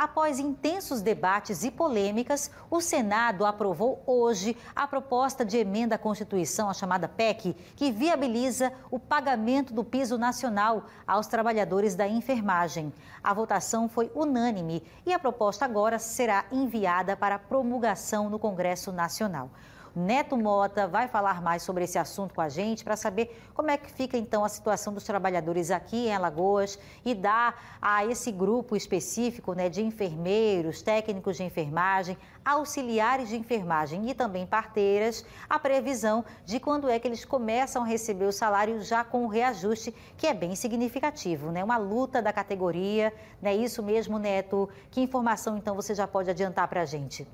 após intensos debates e polêmicas, o Senado aprovou hoje a proposta de emenda à Constituição, a chamada PEC, que viabiliza o pagamento do piso nacional aos trabalhadores da enfermagem. A votação foi unânime e a proposta agora será enviada para promulgação no Congresso Nacional. Neto Mota vai falar mais sobre esse assunto com a gente para saber como é que fica então a situação dos trabalhadores aqui em Alagoas e dar a esse grupo específico né, de enfermeiros, técnicos de enfermagem, auxiliares de enfermagem e também parteiras a previsão de quando é que eles começam a receber o salário já com o reajuste, que é bem significativo, né? Uma luta da categoria, né? Isso mesmo, Neto. Que informação então você já pode adiantar para a gente?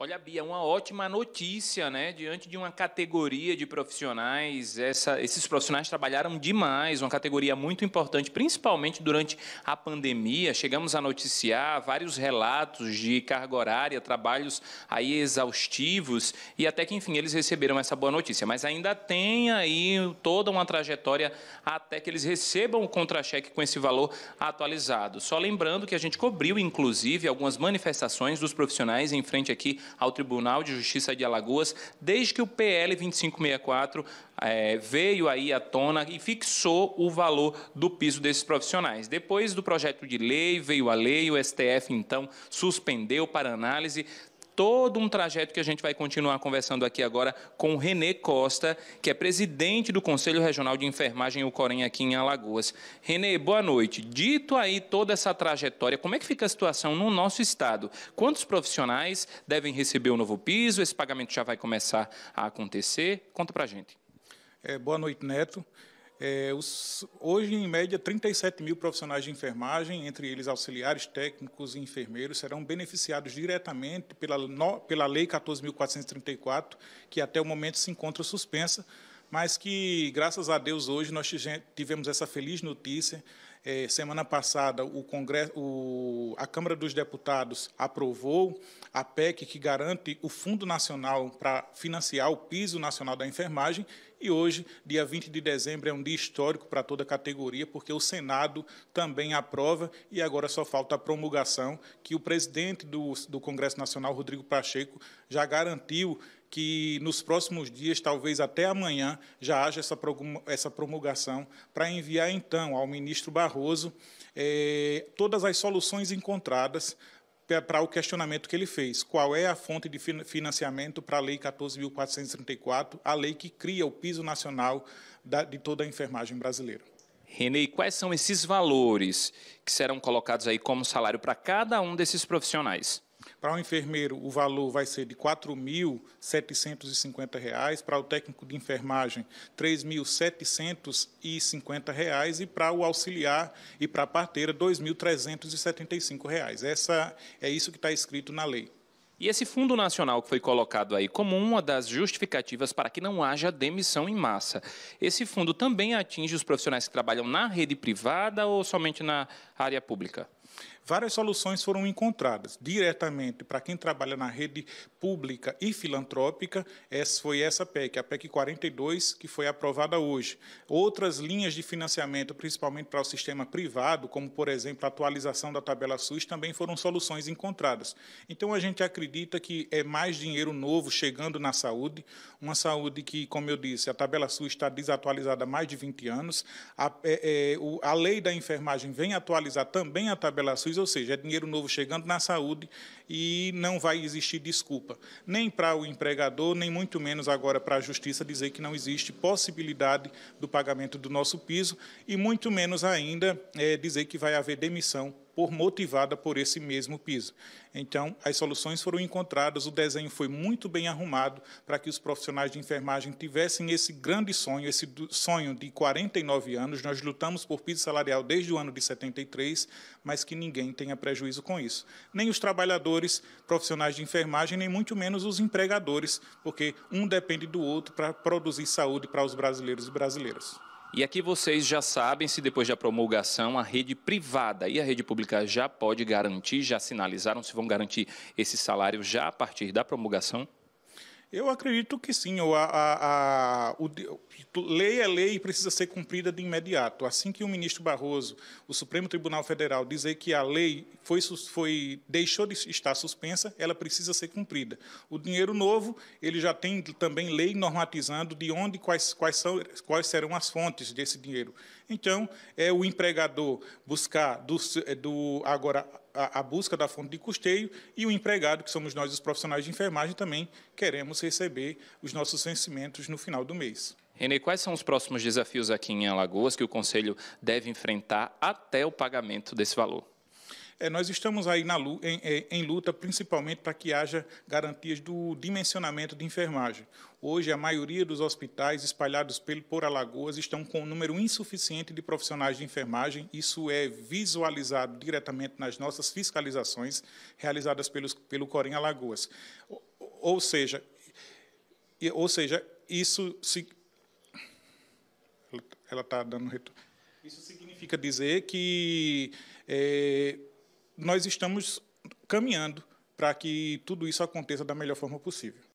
Olha, Bia, uma ótima notícia, né? Diante de uma categoria de profissionais, essa, esses profissionais trabalharam demais, uma categoria muito importante, principalmente durante a pandemia. Chegamos a noticiar vários relatos de carga horária, trabalhos aí exaustivos, e até que, enfim, eles receberam essa boa notícia. Mas ainda tem aí toda uma trajetória até que eles recebam o contra-cheque com esse valor atualizado. Só lembrando que a gente cobriu, inclusive, algumas manifestações dos profissionais em frente aqui ao Tribunal de Justiça de Alagoas, desde que o PL 2564 é, veio aí à tona e fixou o valor do piso desses profissionais. Depois do projeto de lei, veio a lei, o STF então suspendeu para análise todo um trajeto que a gente vai continuar conversando aqui agora com Renê Costa, que é presidente do Conselho Regional de Enfermagem Ucorém aqui em Alagoas. Renê, boa noite. Dito aí toda essa trajetória, como é que fica a situação no nosso estado? Quantos profissionais devem receber o novo piso? Esse pagamento já vai começar a acontecer? Conta pra gente. É, boa noite, Neto. É, os, hoje, em média, 37 mil profissionais de enfermagem, entre eles auxiliares, técnicos e enfermeiros, serão beneficiados diretamente pela, no, pela Lei 14.434, que até o momento se encontra suspensa, mas que, graças a Deus, hoje nós tivemos essa feliz notícia. É, semana passada, o Congresso, o, a Câmara dos Deputados aprovou a PEC que garante o Fundo Nacional para financiar o Piso Nacional da Enfermagem e hoje, dia 20 de dezembro, é um dia histórico para toda a categoria, porque o Senado também aprova e agora só falta a promulgação, que o presidente do, do Congresso Nacional, Rodrigo Pacheco, já garantiu que nos próximos dias, talvez até amanhã, já haja essa, promulgação para enviar então ao ministro Barroso eh, todas as soluções encontradas para o questionamento que ele fez. Qual é a fonte de financiamento para a Lei 14.434, a lei que cria o piso nacional da, de toda a enfermagem brasileira? Renê, quais são esses valores que serão colocados aí como salário para cada um desses profissionais? Para o um enfermeiro, o valor vai ser de R$ reais para o técnico de enfermagem, R$ 3.750,00 e para o auxiliar e para a parteira, R$ 2.375,00. Essa é isso que está escrito na lei. E esse Fundo Nacional que foi colocado aí como uma das justificativas para que não haja demissão em massa, esse fundo também atinge os profissionais que trabalham na rede privada ou somente na área pública? Várias soluções foram encontradas diretamente para quem trabalha na rede pública e filantrópica. Essa foi essa PEC, a PEC 42, que foi aprovada hoje. Outras linhas de financiamento, principalmente para o sistema privado, como por exemplo a atualização da tabela SUS, também foram soluções encontradas. Então a gente acredita que é mais dinheiro novo chegando na saúde, uma saúde que, como eu disse, a tabela SUS está desatualizada há mais de 20 anos. A, é, é a lei da enfermagem vem atualizar também a tabela pela SUS, ou seja, é dinheiro novo chegando na saúde e não vai existir desculpa, nem para o empregador, nem muito menos agora para a Justiça dizer que não existe possibilidade do pagamento do nosso piso e muito menos ainda é, dizer que vai haver demissão por motivada por esse mesmo piso. Então, as soluções foram encontradas, o desenho foi muito bem arrumado para que os profissionais de enfermagem tivessem esse grande sonho, esse sonho de 49 anos. Nós lutamos por piso salarial desde o ano de 73, mas que ninguém tenha prejuízo com isso. Nem os trabalhadores, profissionais de enfermagem, nem muito menos os empregadores, porque um depende do outro para produzir saúde para os brasileiros e brasileiras. E aqui vocês já sabem se depois da promulgação a rede privada e a rede pública já pode garantir, já sinalizaram se vão garantir esse salário já a partir da promulgação? Eu acredito que sim. O, a, a, o, lei é lei e precisa ser cumprida de imediato. Assim que o ministro Barroso, o Supremo Tribunal Federal, dizer que a lei foi, foi, deixou de estar suspensa, ela precisa ser cumprida. O dinheiro novo, ele já tem também lei normatizando de onde, quais, quais, são, quais serão as fontes desse dinheiro. Então, é o empregador buscar do, do agora a, a, busca da fonte de custeio e o empregado, que somos nós, os profissionais de enfermagem, também queremos receber os nossos vencimentos no final do mês. René, quais são os próximos desafios aqui em Alagoas que o Conselho deve enfrentar até o pagamento desse valor? É, nós estamos aí na, em, em luta, principalmente para que haja garantias do dimensionamento de enfermagem. Hoje, a maioria dos hospitais espalhados pelo, por Alagoas estão com um número insuficiente de profissionais de enfermagem. Isso é visualizado diretamente nas nossas fiscalizações realizadas pelos, pelo Corém Alagoas. Ou, ou seja, ou seja, isso se... ela está dando retorno. Isso significa dizer que é, nós estamos caminhando para que tudo isso aconteça da melhor forma possível.